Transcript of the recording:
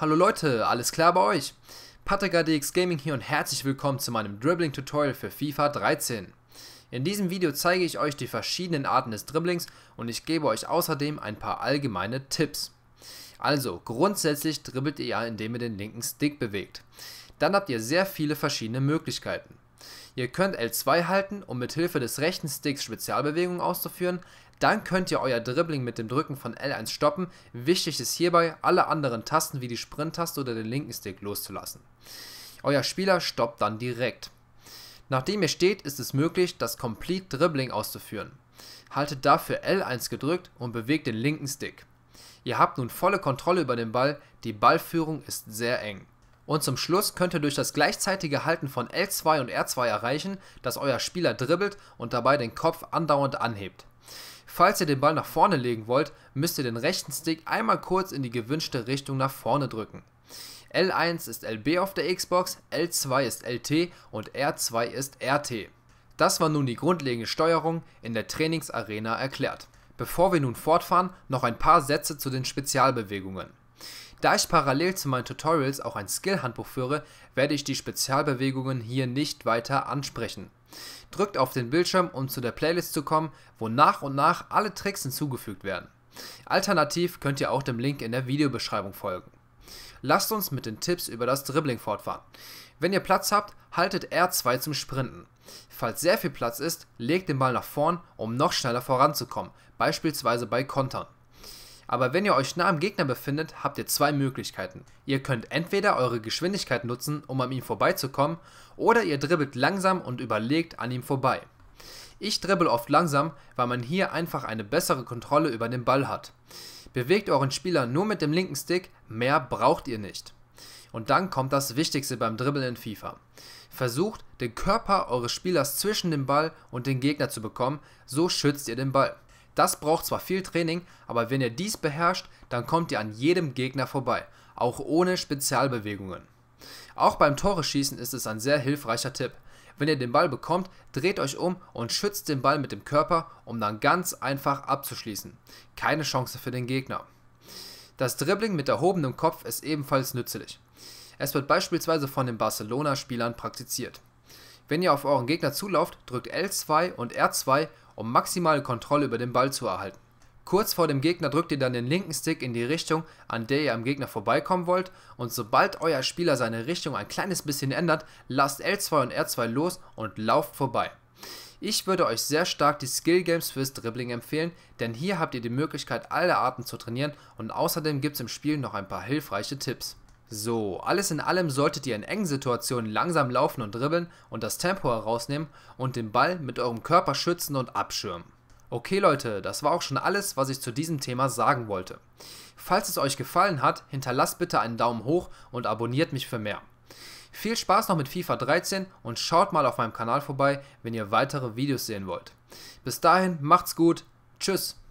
Hallo Leute, alles klar bei euch? PatagaDX Gaming hier und herzlich willkommen zu meinem Dribbling Tutorial für FIFA 13. In diesem Video zeige ich euch die verschiedenen Arten des Dribblings und ich gebe euch außerdem ein paar allgemeine Tipps. Also, grundsätzlich dribbelt ihr ja, indem ihr den linken Stick bewegt. Dann habt ihr sehr viele verschiedene Möglichkeiten. Ihr könnt L2 halten, um mit Hilfe des rechten Sticks Spezialbewegungen auszuführen, dann könnt ihr euer Dribbling mit dem Drücken von L1 stoppen. Wichtig ist hierbei, alle anderen Tasten wie die Sprint-Taste oder den linken Stick loszulassen. Euer Spieler stoppt dann direkt. Nachdem ihr steht, ist es möglich, das Complete Dribbling auszuführen. Haltet dafür L1 gedrückt und bewegt den linken Stick. Ihr habt nun volle Kontrolle über den Ball, die Ballführung ist sehr eng. Und zum Schluss könnt ihr durch das gleichzeitige Halten von L2 und R2 erreichen, dass euer Spieler dribbelt und dabei den Kopf andauernd anhebt. Falls ihr den Ball nach vorne legen wollt, müsst ihr den rechten Stick einmal kurz in die gewünschte Richtung nach vorne drücken. L1 ist LB auf der Xbox, L2 ist LT und R2 ist RT. Das war nun die grundlegende Steuerung in der Trainingsarena erklärt. Bevor wir nun fortfahren, noch ein paar Sätze zu den Spezialbewegungen. Da ich parallel zu meinen Tutorials auch ein Skill-Handbuch führe, werde ich die Spezialbewegungen hier nicht weiter ansprechen. Drückt auf den Bildschirm, um zu der Playlist zu kommen, wo nach und nach alle Tricks hinzugefügt werden. Alternativ könnt ihr auch dem Link in der Videobeschreibung folgen. Lasst uns mit den Tipps über das Dribbling fortfahren. Wenn ihr Platz habt, haltet R2 zum Sprinten. Falls sehr viel Platz ist, legt den Ball nach vorn, um noch schneller voranzukommen, beispielsweise bei Kontern. Aber wenn ihr euch nah am Gegner befindet, habt ihr zwei Möglichkeiten. Ihr könnt entweder eure Geschwindigkeit nutzen, um an ihm vorbeizukommen, oder ihr dribbelt langsam und überlegt an ihm vorbei. Ich dribbel oft langsam, weil man hier einfach eine bessere Kontrolle über den Ball hat. Bewegt euren Spieler nur mit dem linken Stick, mehr braucht ihr nicht. Und dann kommt das Wichtigste beim Dribbeln in FIFA. Versucht, den Körper eures Spielers zwischen dem Ball und den Gegner zu bekommen, so schützt ihr den Ball. Das braucht zwar viel Training, aber wenn ihr dies beherrscht, dann kommt ihr an jedem Gegner vorbei, auch ohne Spezialbewegungen. Auch beim Toreschießen ist es ein sehr hilfreicher Tipp. Wenn ihr den Ball bekommt, dreht euch um und schützt den Ball mit dem Körper, um dann ganz einfach abzuschließen. Keine Chance für den Gegner. Das Dribbling mit erhobenem Kopf ist ebenfalls nützlich. Es wird beispielsweise von den Barcelona-Spielern praktiziert. Wenn ihr auf euren Gegner zulauft, drückt L2 und R2, um maximale Kontrolle über den Ball zu erhalten. Kurz vor dem Gegner drückt ihr dann den linken Stick in die Richtung, an der ihr am Gegner vorbeikommen wollt und sobald euer Spieler seine Richtung ein kleines bisschen ändert, lasst L2 und R2 los und lauft vorbei. Ich würde euch sehr stark die Skill Games fürs Dribbling empfehlen, denn hier habt ihr die Möglichkeit alle Arten zu trainieren und außerdem gibt es im Spiel noch ein paar hilfreiche Tipps. So, alles in allem solltet ihr in engen Situationen langsam laufen und dribbeln und das Tempo herausnehmen und den Ball mit eurem Körper schützen und abschirmen. Okay Leute, das war auch schon alles, was ich zu diesem Thema sagen wollte. Falls es euch gefallen hat, hinterlasst bitte einen Daumen hoch und abonniert mich für mehr. Viel Spaß noch mit FIFA 13 und schaut mal auf meinem Kanal vorbei, wenn ihr weitere Videos sehen wollt. Bis dahin, macht's gut, tschüss!